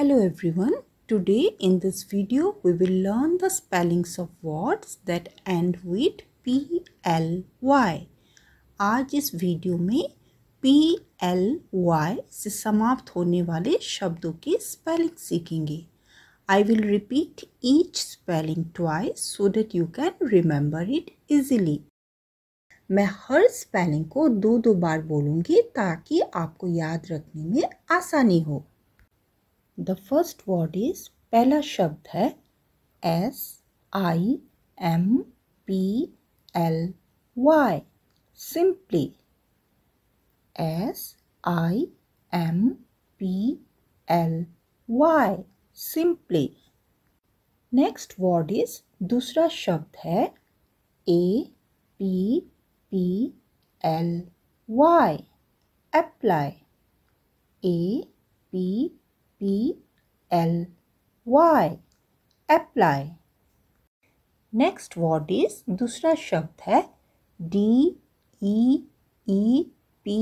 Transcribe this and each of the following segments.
Hello everyone. Today in this video we will learn the spellings of words that end with P L Y. आज इस video में P L Y से समाप्त होने वाले शब्दों की स्पेलिंग सीखेंगे I will repeat each spelling twice so that you can remember it easily. मैं हर स्पेलिंग को दो दो बार बोलूंगी ताकि आपको याद रखने में आसानी हो द फर्स्ट वर्ड इज पहला शब्द है S I M P L Y simply S I M P L Y simply next word is दूसरा शब्द है A P P L Y apply A P P L Y apply next word is दूसरा शब्द है D E E P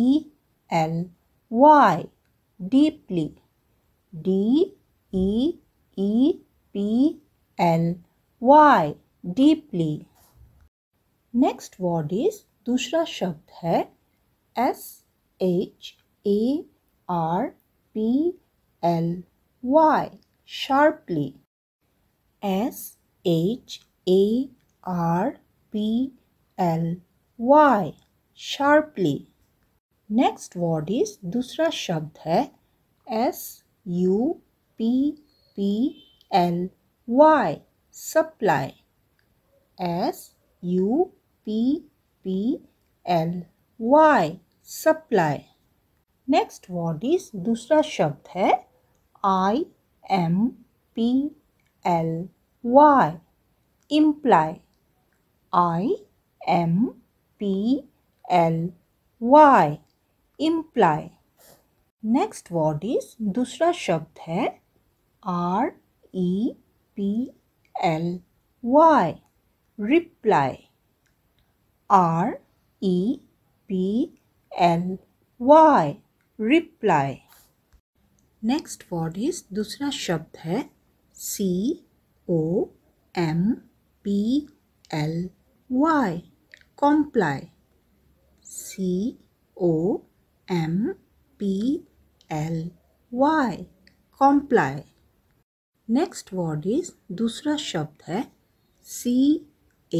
L Y deeply D E E P L Y deeply next word is दूसरा शब्द है S H A R P L Y sharply S H A R P L Y sharply next word is दूसरा शब्द है S U P P L Y supply S U P P L Y supply next word is दूसरा शब्द है I M P L Y imply I M P L Y imply next word is दूसरा शब्द है R E P L Y reply R E P L Y reply next word is दूसरा शब्द है C O M P L Y comply C O M P L Y comply next word is दूसरा शब्द है C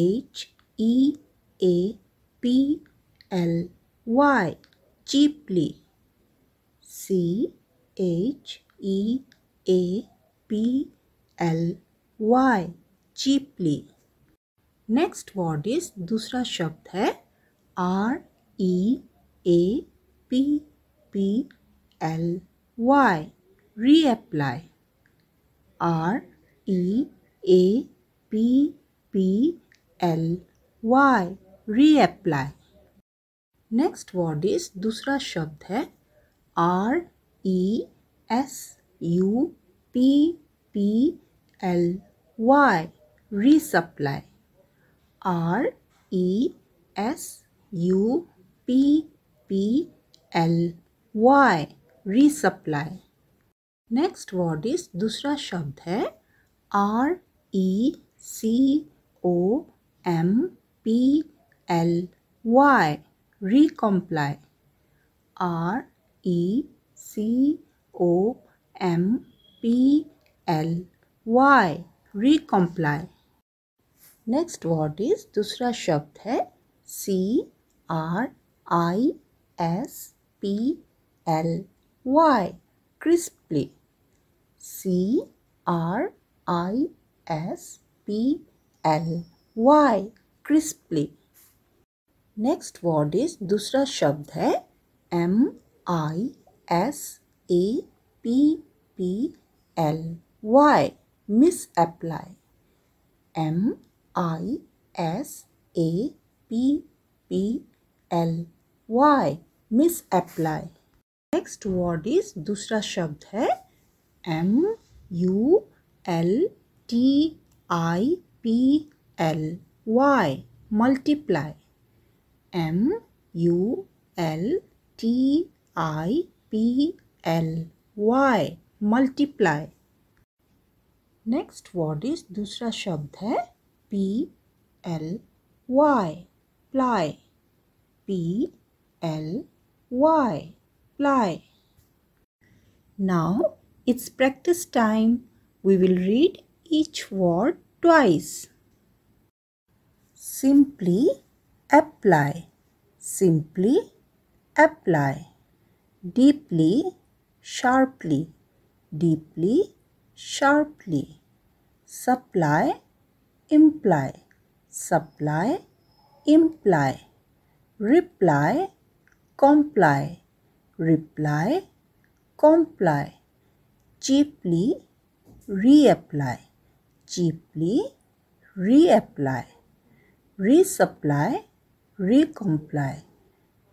H E A P L Y cheaply C H E A P L Y cheaply next word is दूसरा शब्द है R E A P P L Y reapply R E A P P L Y reapply next word is दूसरा शब्द है R E S U P P L Y resupply are E S U P P L Y resupply next word is दूसरा शब्द है R E C O M P L Y recomply R E C O M P L Y recomply next word is दूसरा शब्द है C R I S P L Y crisply C R I S P L Y crisply next word is दूसरा शब्द है M I S A P P L Y miss apply M I S A P P L Y misapply next word is दूसरा शब्द है M U L T I P L Y multiply M U L T I P L Y multiply. Next word is Dusra Shabd hai P L Y ply. P L Y ply. Now it's practice time. We will read each word twice. Simply apply. Simply apply deeply, sharply, deeply, sharply. Supply, imply, supply, imply. Reply, comply, reply, comply. Cheaply, reapply, cheaply, reapply. Resupply, recomply,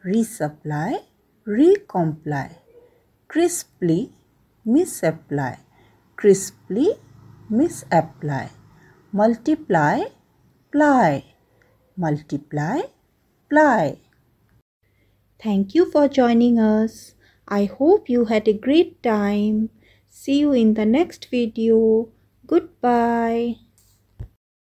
resupply, recomply, crisply, misapply, crisply, misapply, multiply, ply, multiply, ply. Thank you for joining us. I hope you had a great time. See you in the next video. Goodbye.